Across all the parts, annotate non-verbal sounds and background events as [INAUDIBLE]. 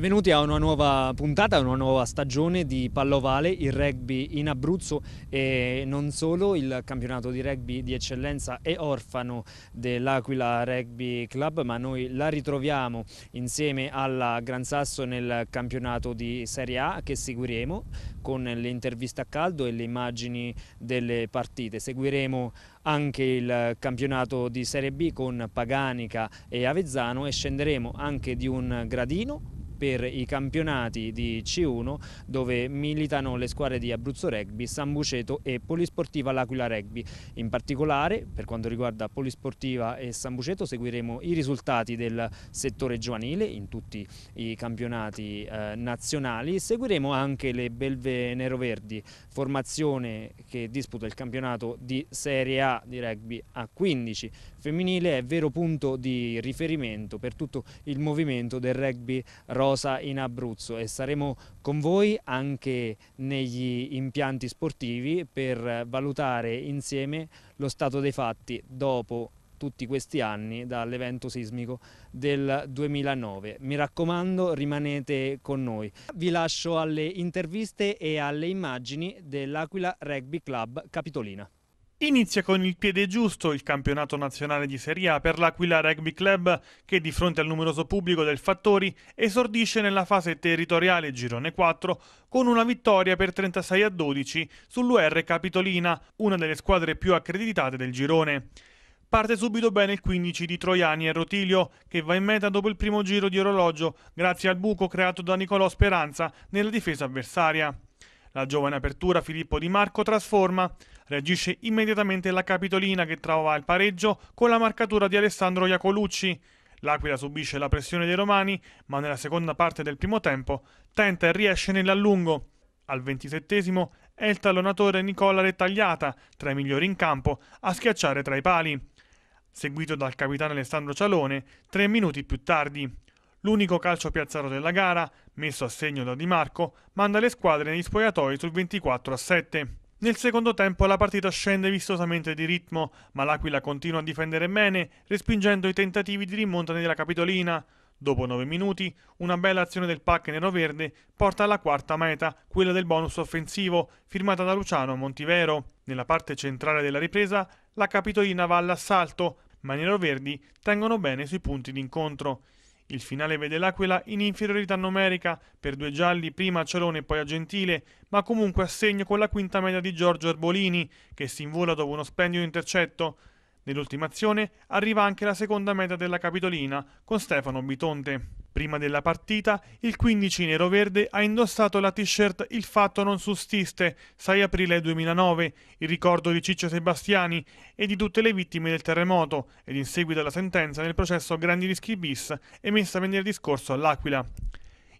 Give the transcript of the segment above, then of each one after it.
Benvenuti a una nuova puntata, a una nuova stagione di Pallovale, il rugby in Abruzzo e non solo, il campionato di rugby di eccellenza è orfano dell'Aquila Rugby Club, ma noi la ritroviamo insieme alla Gran Sasso nel campionato di Serie A che seguiremo con le interviste a caldo e le immagini delle partite. Seguiremo anche il campionato di Serie B con Paganica e Avezzano e scenderemo anche di un gradino per i campionati di C1 dove militano le squadre di Abruzzo Rugby, San Buceto e Polisportiva L'Aquila Rugby. In particolare per quanto riguarda Polisportiva e San Buceto seguiremo i risultati del settore giovanile in tutti i campionati eh, nazionali, seguiremo anche le Belve Nero Verdi, formazione che disputa il campionato di Serie A di rugby a 15 femminile è vero punto di riferimento per tutto il movimento del rugby rosa in Abruzzo e saremo con voi anche negli impianti sportivi per valutare insieme lo stato dei fatti dopo tutti questi anni dall'evento sismico del 2009. Mi raccomando rimanete con noi. Vi lascio alle interviste e alle immagini dell'Aquila Rugby Club Capitolina. Inizia con il piede giusto il campionato nazionale di Serie A per l'Aquila Rugby Club che di fronte al numeroso pubblico del Fattori esordisce nella fase territoriale girone 4 con una vittoria per 36 a 12 sull'UR Capitolina, una delle squadre più accreditate del girone. Parte subito bene il 15 di Troiani e Rotilio, che va in meta dopo il primo giro di orologio, grazie al buco creato da Nicolò Speranza nella difesa avversaria. La giovane apertura Filippo Di Marco trasforma. Reagisce immediatamente la Capitolina che trova il pareggio con la marcatura di Alessandro Iacolucci. L'Aquila subisce la pressione dei Romani, ma nella seconda parte del primo tempo tenta e riesce nell'allungo. Al ventisettesimo è il tallonatore Nicola Rettagliata, tra i migliori in campo, a schiacciare tra i pali. Seguito dal capitano Alessandro Cialone, tre minuti più tardi. L'unico calcio piazzato della gara, messo a segno da Di Marco, manda le squadre negli spogliatoi sul 24 a 7. Nel secondo tempo la partita scende vistosamente di ritmo, ma l'Aquila continua a difendere bene, respingendo i tentativi di rimonta nella Capitolina. Dopo 9 minuti, una bella azione del pack nero-verde porta alla quarta meta, quella del bonus offensivo, firmata da Luciano Montivero. Nella parte centrale della ripresa, la Capitolina va all'assalto, ma i nero-verdi tengono bene sui punti d'incontro. Il finale vede l'Aquila in inferiorità numerica per due gialli, prima a Cialone e poi a Gentile, ma comunque a segno con la quinta media di Giorgio Arbolini, che si invola dopo uno splendido intercetto. Nell'ultima azione arriva anche la seconda media della Capitolina con Stefano Bitonte. Prima della partita, il 15 nero-verde ha indossato la t-shirt Il fatto non sussiste, 6 aprile 2009, il ricordo di Ciccio Sebastiani e di tutte le vittime del terremoto ed in seguito alla sentenza nel processo Grandi Rischi bis emessa venerdì scorso all'Aquila.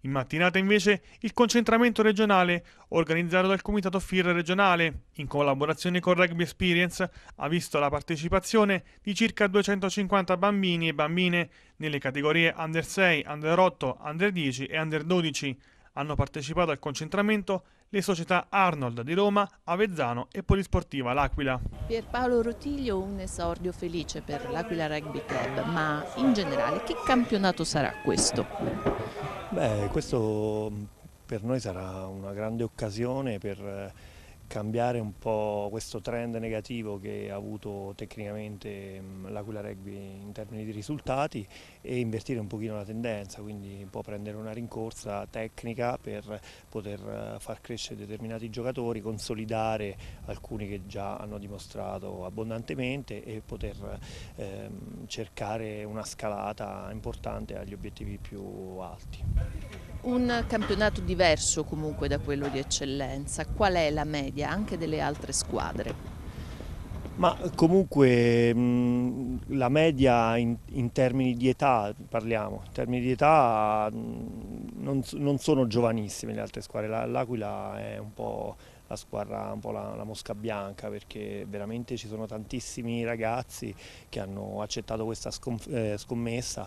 In mattinata invece il concentramento regionale, organizzato dal Comitato FIR regionale, in collaborazione con Rugby Experience, ha visto la partecipazione di circa 250 bambini e bambine nelle categorie Under 6, Under 8, Under 10 e Under 12 hanno partecipato al concentramento le società Arnold di Roma, Avezzano e Polisportiva L'Aquila. Pierpaolo Rotiglio un esordio felice per l'Aquila Rugby Club, ma in generale che campionato sarà questo? Beh, questo per noi sarà una grande occasione per eh, cambiare un po' questo trend negativo che ha avuto tecnicamente l'Aquila Rugby in termini di risultati e invertire un pochino la tendenza, quindi un po' prendere una rincorsa tecnica per poter eh, far crescere determinati giocatori, consolidare alcuni che già hanno dimostrato abbondantemente e poter ehm, cercare una scalata importante agli obiettivi più alti. Un campionato diverso comunque da quello di eccellenza, qual è la media anche delle altre squadre? Ma comunque mm, la media in, in, termini di età, parliamo, in termini di età mm, non, non, sono giovanissime le altre squadre, l'Aquila è un po' la squadra, un po' la, la, mosca bianca perché veramente ci sono tantissimi ragazzi che hanno accettato questa scom eh, scommessa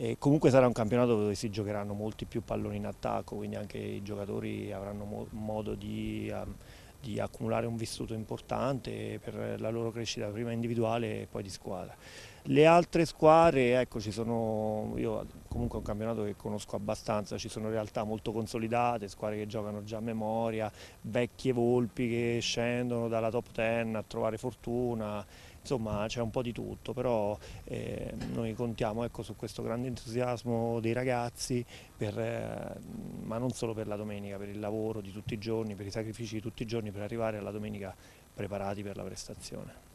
e comunque sarà un campionato dove si giocheranno molti più palloni in attacco, quindi anche i giocatori avranno mo modo di, um, di, accumulare un vissuto importante per la loro crescita prima individuale e poi di squadra. Le altre squadre, ecco, ci sono, io comunque è un campionato che conosco abbastanza, ci sono realtà molto consolidate, squadre che giocano già a memoria, vecchie volpi che scendono dalla top ten a trovare fortuna, insomma c'è un po' di tutto, però eh, noi contiamo ecco, su questo grande entusiasmo dei ragazzi, per, eh, ma non solo per la domenica, per il lavoro di tutti i giorni, per i sacrifici di tutti i giorni, per arrivare alla domenica preparati per la prestazione.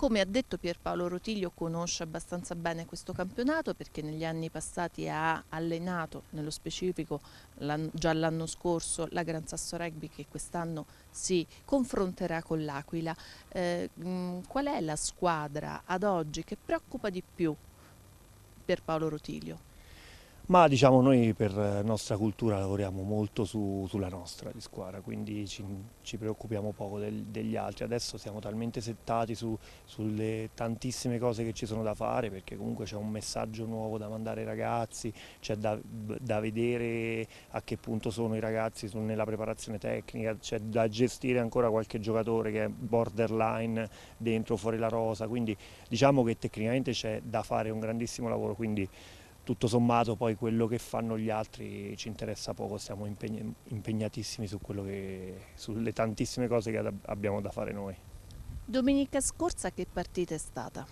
Come ha detto Pierpaolo Rotiglio conosce abbastanza bene questo campionato perché negli anni passati ha allenato, nello specifico già l'anno scorso, la Gran Sasso Rugby che quest'anno si confronterà con l'Aquila. Eh, mm, qual è la squadra ad oggi che preoccupa di più Pierpaolo Rotiglio? ma diciamo noi per nostra cultura lavoriamo molto su, sulla nostra di squadra, quindi ci, ci preoccupiamo poco del, degli altri. Adesso siamo talmente settati su, sulle tantissime cose che ci sono da fare, perché comunque c'è un messaggio nuovo da mandare ai ragazzi, c'è da, da, vedere a che punto sono i ragazzi nella preparazione tecnica, c'è da gestire ancora qualche giocatore che è borderline dentro o fuori la rosa, quindi diciamo che tecnicamente c'è da fare un grandissimo lavoro. Quindi tutto sommato poi quello che fanno gli altri ci interessa poco, siamo impegnatissimi su che, sulle tantissime cose che abbiamo da fare noi. Domenica scorsa che partita è stata?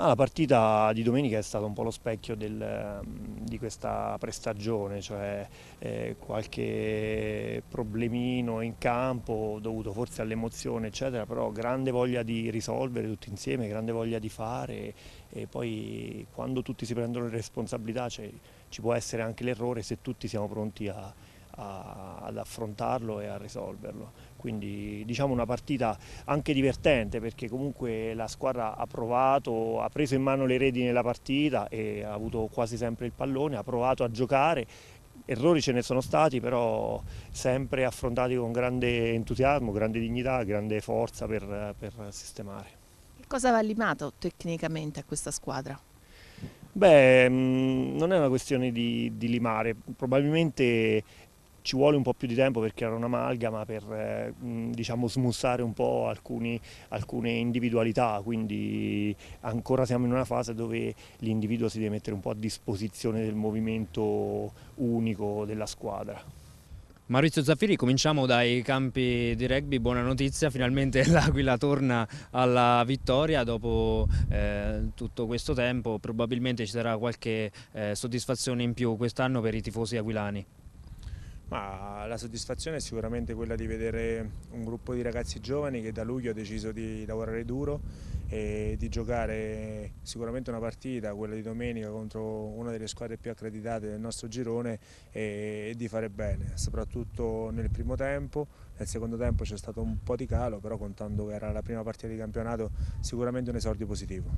Ma ah, la partita di domenica è stata un po' lo specchio del, mm, di questa prestagione, cioè eh, qualche problemino in campo dovuto forse all'emozione eccetera, però grande voglia di risolvere tutti insieme, grande voglia di fare e poi quando tutti si prendono le responsabilità cioè, ci può essere anche l'errore se tutti siamo pronti a, a, ad affrontarlo e a risolverlo quindi diciamo una partita anche divertente perché comunque la squadra ha provato, ha preso in mano le redini della partita e ha avuto quasi sempre il pallone, ha provato a giocare errori ce ne sono stati, però sempre affrontati con grande entusiasmo, grande dignità, grande forza per, per sistemare. Che cosa va limato tecnicamente a questa squadra? Beh, mm, non è una questione di, di limare, probabilmente ci vuole un po' più di tempo per creare un'amalgama, per eh, diciamo, smussare un po' alcuni, alcune individualità, quindi ancora siamo in una fase dove l'individuo si deve mettere un po' a disposizione del movimento unico della squadra. Maurizio Zaffiri, cominciamo dai campi di rugby, buona notizia, finalmente [LAUGHS] l'Aquila torna alla vittoria dopo eh, tutto questo tempo, probabilmente ci sarà qualche eh, soddisfazione in più quest'anno per i tifosi aquilani. Ma la soddisfazione è sicuramente quella di vedere un gruppo di ragazzi giovani che da luglio ha deciso di lavorare duro e di giocare sicuramente una partita, quella di domenica, contro una delle squadre più accreditate del nostro girone e di fare bene, soprattutto nel primo tempo nel secondo tempo c'è stato un po' di calo, però contando che era la prima partita di campionato sicuramente un esordio positivo.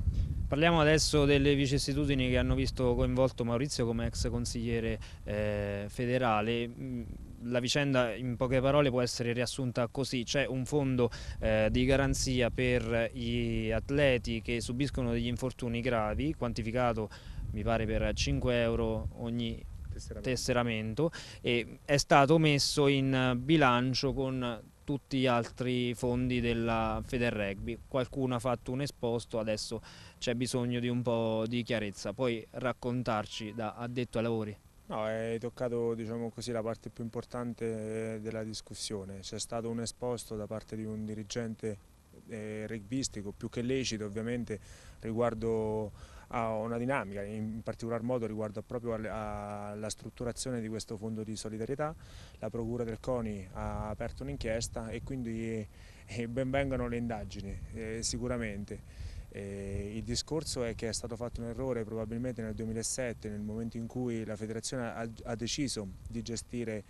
Parliamo adesso delle vicissitudini che hanno visto coinvolto Maurizio come ex consigliere eh, federale. Mm, la vicenda in poche parole può essere riassunta così, c'è un fondo eh, di garanzia per gli atleti che subiscono degli infortuni gravi, quantificato mi pare per 5 euro ogni tesseramento. tesseramento e è stato messo in bilancio con tutti gli altri fondi della Rugby. Qualcuno ha fatto un esposto, adesso c'è bisogno di un po' di chiarezza. Puoi raccontarci da addetto ai lavori? No, hai toccato diciamo così, la parte più importante eh, della discussione. C'è stato un esposto da parte di un dirigente eh, rugbistico, più che lecito ovviamente, riguardo ha una dinamica, in particolar modo riguardo proprio alla strutturazione di questo fondo di solidarietà. La Procura del CONI ha aperto un'inchiesta e quindi eh, eh, benvengano le indagini, eh, sicuramente. il discorso è che è stato fatto un errore probabilmente nel 2007, nel momento in cui la federazione ha, deciso di gestire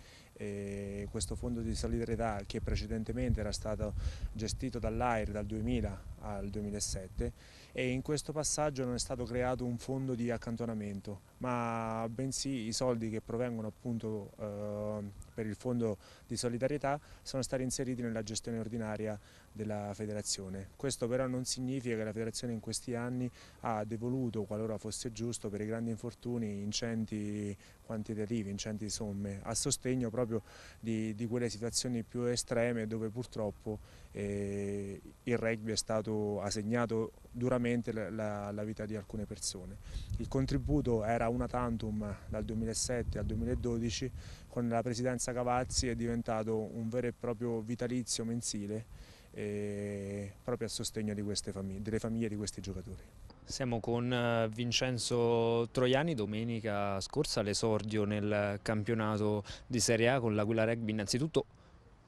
questo fondo di solidarietà che precedentemente era stato gestito dall'AIR dal 2000 al 2007 e in questo passaggio non è stato creato un fondo di accantonamento, ma bensì i soldi che provengono appunto eh, per il fondo di solidarietà sono stati inseriti nella gestione ordinaria della federazione. Questo però non significa che la federazione in questi anni ha devoluto, qualora fosse giusto, per i grandi infortuni incenti quantitativi, incenti somme, a sostegno proprio di, di quelle situazioni più estreme dove purtroppo eh, il rugby è stato assegnato duramente la, la, vita di alcune persone. Il contributo era una tantum dal 2007 al 2012, con la presidenza Cavazzi è diventato un vero e proprio vitalizio mensile eh, proprio a sostegno famiglie, delle famiglie di questi giocatori. Siamo con eh, Vincenzo Troiani, domenica scorsa l'esordio nel campionato di Serie A con l'Aquila Rugby. Innanzitutto,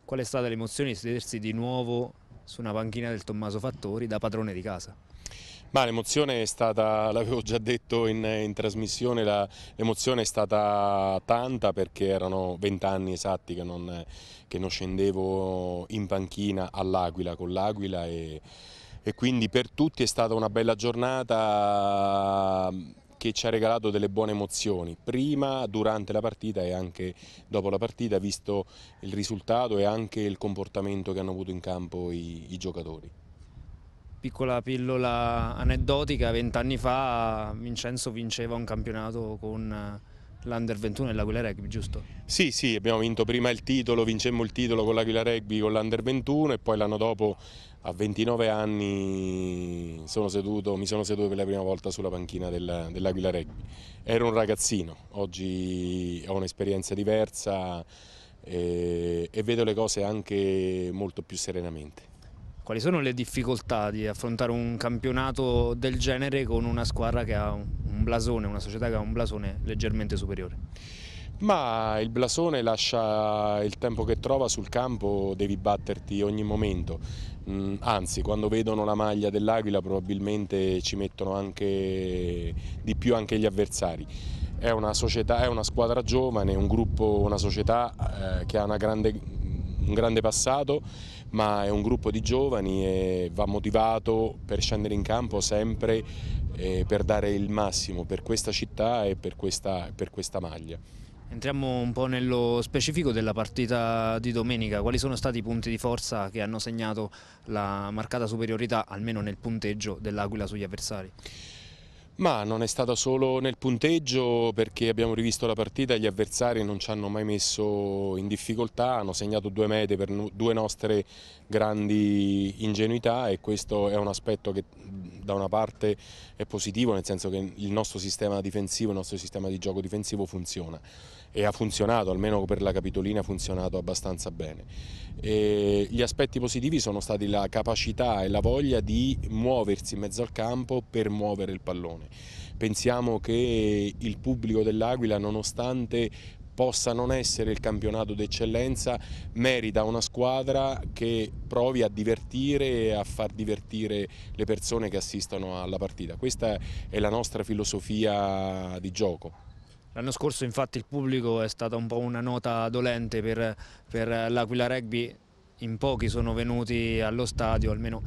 qual è stata l'emozione di sedersi di nuovo su una panchina del Tommaso Fattori da padrone di casa? l'emozione è stata, [LAUGHS] l'avevo già detto in, in trasmissione, l'emozione è stata tanta perché erano vent'anni esatti che non, che non scendevo in panchina all'Aquila con l'Aquila e, e quindi per tutti è stata una bella giornata mm, che ci ha regalato delle buone emozioni, prima, durante la partita e anche dopo la partita, visto il risultato e anche il comportamento che hanno avuto in campo i, i giocatori piccola pillola aneddotica, vent'anni fa Vincenzo vinceva un campionato con eh, l'Under 21 e l'Aquila Rugby, giusto? Sì, sì, abbiamo vinto prima il titolo, vincemmo il titolo con l'Aquila Rugby con l'Under 21 e poi l'anno dopo a 29 anni sono seduto, mi sono seduto per la prima volta sulla panchina dell'Aquila dell Rugby. Ero un ragazzino, oggi ho un'esperienza diversa e, eh, e vedo le cose anche molto più serenamente. Quali sono le difficoltà di affrontare un campionato del genere con una squadra che ha un blasone, una società che ha un blasone leggermente superiore? Ma il blasone lascia il tempo che trova sul campo, devi batterti ogni momento. Mm, anzi, quando vedono la maglia dell'Aquila probabilmente ci mettono anche di più anche gli avversari. È una, società, è una squadra giovane, un gruppo, una società eh, che ha una grande, un grande passato ma è un gruppo di giovani e va motivato per scendere in campo sempre eh, per dare il massimo per questa città e per questa, per questa maglia. Entriamo un po' nello specifico della partita di domenica, quali sono stati i punti di forza che hanno segnato la marcata superiorità, almeno nel punteggio dell'Aquila sugli avversari? Ma non è stata solo nel punteggio perché abbiamo rivisto la partita e gli avversari non ci hanno mai messo in difficoltà, hanno segnato due mete per due nostre grandi ingenuità e questo è un aspetto che da una parte è positivo nel senso che il nostro sistema difensivo, il nostro sistema di gioco difensivo funziona e ha funzionato, almeno per la Capitolina ha funzionato abbastanza bene. E gli aspetti positivi sono stati la capacità e la voglia di muoversi in mezzo al campo per muovere il pallone regione. Pensiamo che il pubblico dell'Aquila, nonostante possa non essere il campionato d'eccellenza, merita una squadra che provi a divertire e a far divertire le persone che assistono alla partita. Questa è la nostra filosofia di gioco. L'anno scorso infatti il pubblico è stata un po' una nota dolente per, per l'Aquila Rugby, in pochi sono venuti allo stadio, almeno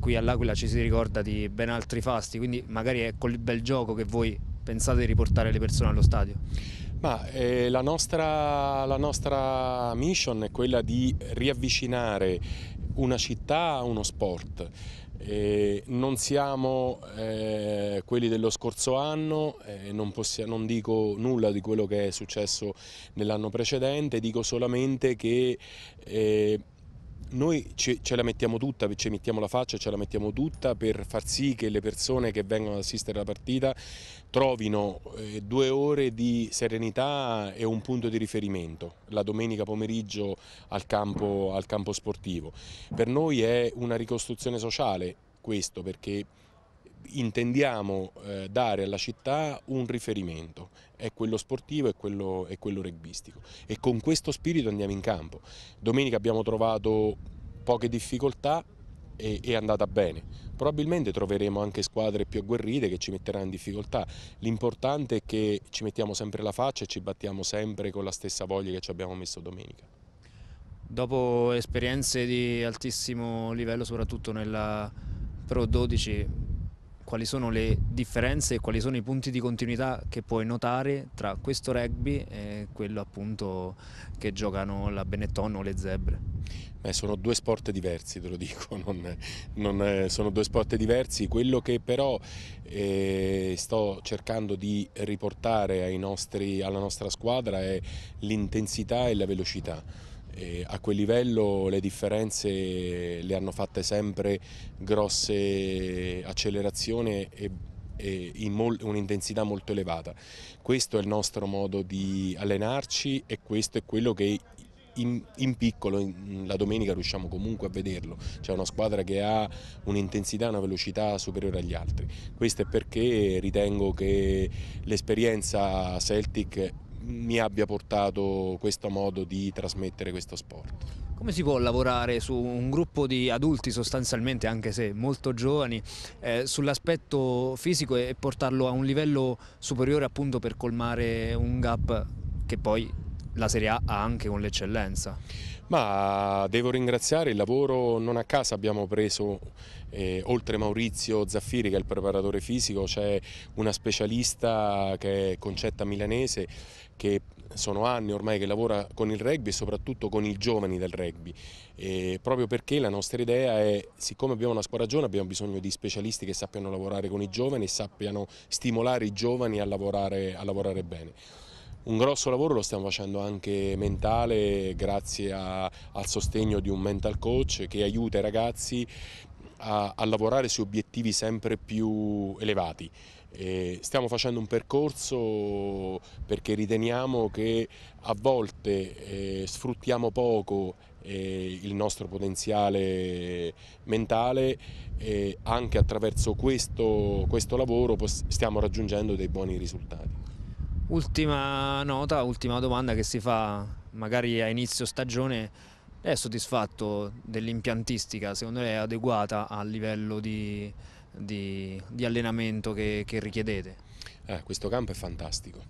qui all'Aquila ci si ricorda di ben altri fasti, quindi magari è col bel gioco che voi pensate di riportare le persone allo stadio? Ma, eh, la, nostra, la nostra mission è quella di riavvicinare una città a uno sport. Eh, non siamo eh, quelli dello scorso anno, eh, non, non, dico nulla di quello che è successo nell'anno precedente, dico solamente che eh, noi ce, ce, la mettiamo tutta, ci mettiamo la faccia, ce la mettiamo tutta per far sì che le persone che vengono ad assistere alla partita trovino eh, due ore di serenità e un punto di riferimento la domenica pomeriggio al campo, al campo sportivo. Per noi è una ricostruzione sociale questo perché intendiamo eh, dare alla città un riferimento, è quello sportivo e quello, è quello rugbistico e con questo spirito andiamo in campo. Domenica abbiamo trovato poche difficoltà e è andata bene, probabilmente troveremo anche squadre più agguerrite che ci metteranno in difficoltà, l'importante è che ci mettiamo sempre la faccia e ci battiamo sempre con la stessa voglia che ci abbiamo messo domenica. Dopo esperienze di altissimo livello, soprattutto nella Pro 12, quali sono le differenze e quali sono i punti di continuità che puoi notare tra questo rugby e quello appunto che giocano la Benetton o le zebre? Beh, sono due sport diversi, te lo dico, [LAUGHS] non, non, sono due sport diversi. Quello che però eh, sto cercando di riportare nostri, alla nostra squadra è l'intensità e la velocità e a quel livello le differenze le hanno fatte sempre grosse accelerazioni e in un'intensità molto elevata. Questo è il nostro modo di allenarci e questo è quello che in, in piccolo in, la domenica riusciamo comunque a vederlo. C'è una squadra che ha un'intensità, e una velocità superiore agli altri. Questo è perché ritengo che l'esperienza Celtic mi abbia portato questo modo di trasmettere questo sport. Come si può lavorare su un gruppo di adulti sostanzialmente, anche se molto giovani, eh, sull'aspetto fisico e portarlo a un livello superiore appunto per colmare un gap che poi la Serie A ha anche con l'eccellenza. Ma devo ringraziare il lavoro, non a caso abbiamo preso, eh, oltre Maurizio Zaffiri che è il preparatore fisico, c'è una specialista che è Concetta Milanese che sono anni ormai che lavora con il rugby e soprattutto con i giovani del rugby, e proprio perché la nostra idea è, siccome abbiamo una squadra giovane, abbiamo bisogno di specialisti che sappiano lavorare con i giovani e sappiano stimolare i giovani a lavorare, a lavorare bene. Un grosso lavoro lo stiamo facendo anche mentale grazie a, al sostegno di un mental coach che aiuta i ragazzi a, a lavorare su obiettivi sempre più elevati. E stiamo facendo un percorso perché riteniamo che a volte eh, sfruttiamo poco eh, il nostro potenziale mentale e anche attraverso questo, questo lavoro stiamo raggiungendo dei buoni risultati. Ultima nota, ultima domanda che si fa magari a inizio stagione, è soddisfatto dell'impiantistica, secondo lei è adeguata al livello di, di, di allenamento che, che richiedete? Eh, questo campo è fantastico.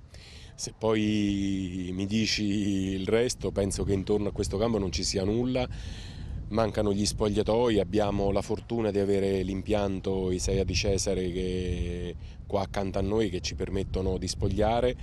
Se poi mi dici il resto, penso che intorno a questo campo non ci sia nulla mancano gli spogliatoi, abbiamo la fortuna di avere l'impianto Isaia di Cesare che, qua accanto a noi che ci permettono di spogliare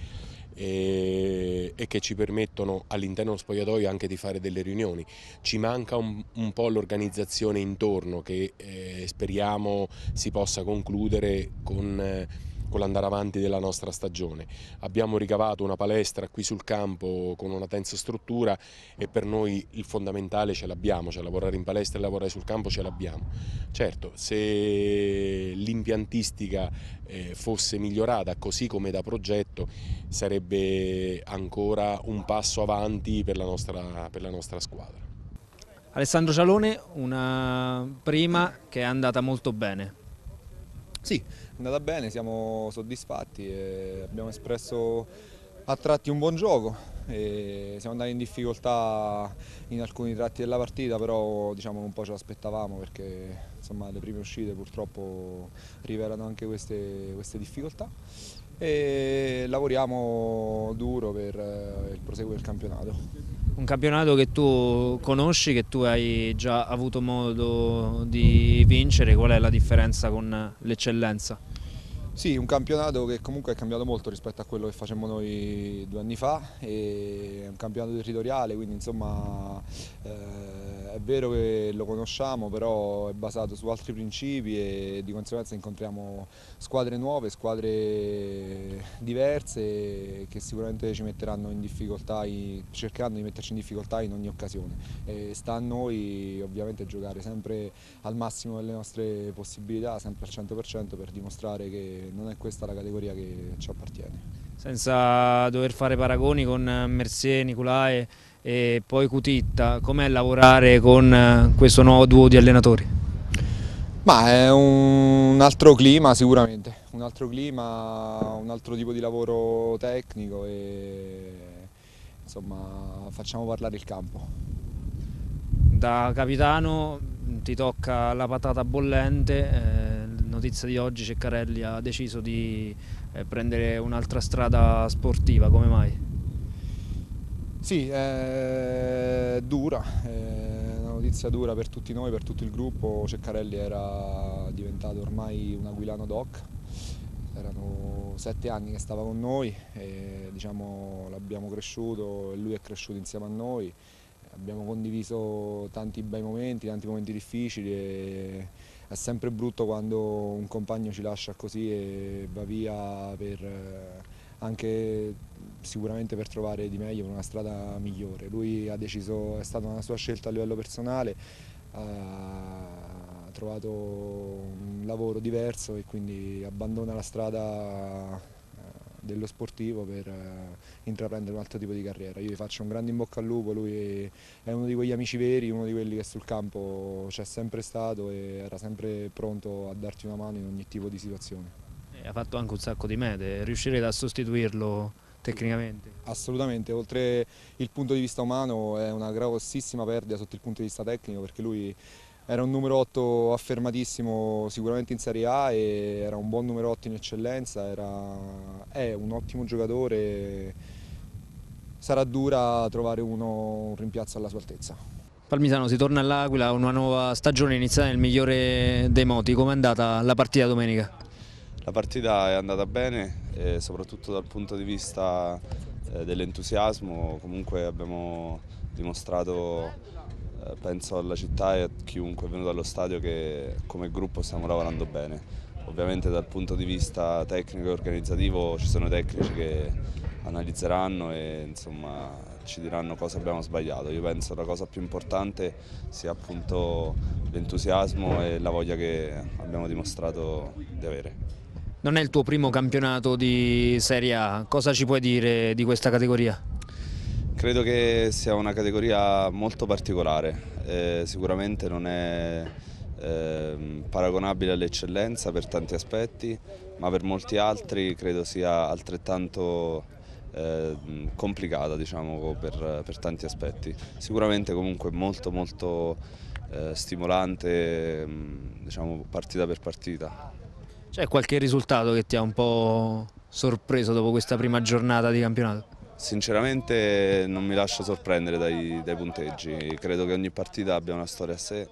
e, e che ci permettono all'interno dello spogliatoio anche di fare delle riunioni. Ci manca un, un po' l'organizzazione intorno che eh, speriamo si possa concludere con... Eh, con l'andare avanti della nostra stagione. Abbiamo ricavato una palestra qui sul campo con una tensa struttura e per noi il fondamentale ce l'abbiamo, cioè lavorare in palestra e lavorare sul campo ce l'abbiamo. Certo, se l'impiantistica eh, fosse migliorata così come da progetto sarebbe ancora un passo avanti per la nostra, per la nostra squadra. Alessandro Cialone, una prima che è andata molto bene, sì, è andata bene, siamo soddisfatti, abbiamo espresso a tratti un buon gioco, siamo andati in difficoltà in alcuni tratti della partita, però diciamo un po' ce l'aspettavamo perché insomma, le prime uscite purtroppo rivelano anche queste, queste difficoltà e lavoriamo duro per il proseguo del campionato un campionato che tu conosci, che tu hai già avuto modo di vincere, qual è la differenza con l'eccellenza? Sì, un campionato che comunque è cambiato molto rispetto a quello che facemmo noi due anni fa, è un campionato territoriale, quindi insomma eh, è vero che lo conosciamo, però è basato su altri principi e di conseguenza incontriamo squadre nuove, squadre diverse che sicuramente ci metteranno in difficoltà, cercheranno di metterci in difficoltà in ogni occasione. E sta a noi ovviamente giocare sempre al massimo delle nostre possibilità, sempre al 100% per dimostrare che non è questa la categoria che ci appartiene. Senza dover fare paragoni con Mercier, Nicolae e poi Cutitta, com'è lavorare con eh, questo nuovo duo di allenatori? Ma è un altro clima sicuramente, un altro clima, un altro tipo di lavoro tecnico e insomma facciamo parlare il campo da capitano ti tocca la patata bollente, eh, notizia di oggi Ceccarelli ha deciso di eh, prendere un'altra strada sportiva, come mai? Sì, è eh, dura, è eh, una notizia dura per tutti noi, per tutto il gruppo. Ceccarelli era diventato ormai un aguilano doc, erano sette anni che stava con noi, e, diciamo, l'abbiamo cresciuto e lui è cresciuto insieme a noi abbiamo condiviso tanti bei momenti, tanti momenti difficili è sempre brutto quando un compagno ci lascia così e va via per, eh, anche sicuramente per trovare di meglio una strada migliore. Lui ha deciso, è stata una sua scelta a livello personale, ha trovato un lavoro diverso e quindi abbandona la strada dello sportivo per eh, intraprendere un altro tipo di carriera. Io gli faccio un grande in bocca al lupo, lui è uno di quegli amici veri, uno di quelli che sul campo c'è sempre stato e era sempre pronto a darti una mano in ogni tipo di situazione. E eh, ha fatto anche un sacco di mete, riuscirete a sostituirlo? tecnicamente. Assolutamente, oltre il punto di vista umano è una grossissima perdita sotto il punto di vista tecnico perché lui era un numero 8 affermatissimo sicuramente in Serie A e era un buon numero 8 in eccellenza, era, è un ottimo giocatore, sarà dura trovare uno, un rimpiazzo alla sua altezza. Palmisano si torna all'Aquila, una nuova stagione iniziata nel migliore dei moti, com'è andata la partita domenica? La partita è andata bene, soprattutto dal punto di vista eh, dell'entusiasmo, comunque abbiamo dimostrato eh, penso alla città e a chiunque è venuto allo stadio che come gruppo stiamo lavorando bene. Ovviamente dal punto di vista tecnico e organizzativo ci sono i tecnici che analizzeranno e insomma, ci diranno cosa abbiamo sbagliato. Io penso la cosa più importante sia appunto l'entusiasmo e la voglia che abbiamo dimostrato di avere. Non è il tuo primo campionato di Serie A, cosa ci puoi dire di questa categoria? Credo che sia una categoria molto particolare, eh, sicuramente non è eh, paragonabile all'eccellenza per tanti aspetti, ma per molti altri credo sia altrettanto eh, complicata diciamo, per, per, tanti aspetti. Sicuramente comunque molto molto eh, stimolante ehm, diciamo, partita per partita. C'è qualche risultato che ti ha un po' sorpreso dopo questa prima giornata di campionato? Sinceramente non mi lascio sorprendere dai, dai, punteggi, credo che ogni partita abbia una storia a sé,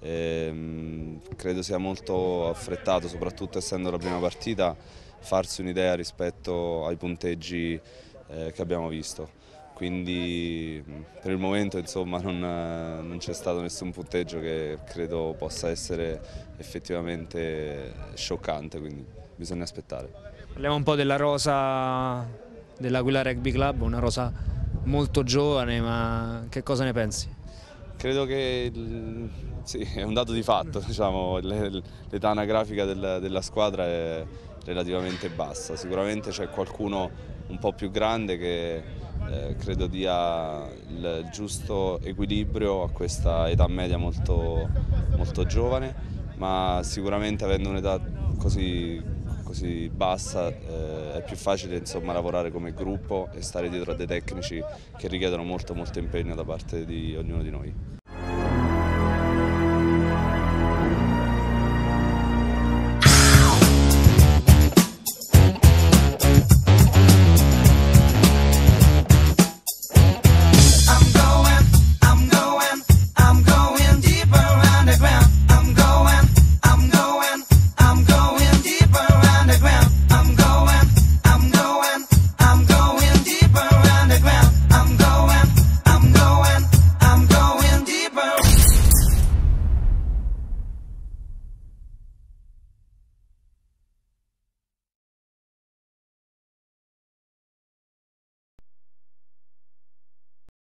e, ehm, credo sia molto affrettato, soprattutto essendo la prima partita, farsi un'idea rispetto ai punteggi eh, che abbiamo visto. Quindi per il momento insomma, non, non c'è stato nessun punteggio che credo possa essere effettivamente scioccante, quindi bisogna aspettare. Parliamo un po' della rosa dell'Aquila Rugby Club, una rosa molto giovane, ma che cosa ne pensi? Credo che sì, è un dato di fatto, diciamo, l'età anagrafica della squadra è relativamente bassa, sicuramente c'è qualcuno un po' più grande che eh, credo dia il giusto equilibrio a questa età media molto, molto giovane, ma sicuramente avendo un'età così così bassa eh, è più facile insomma, lavorare come gruppo e stare dietro a dei tecnici che richiedono molto, molto impegno da parte di ognuno di noi.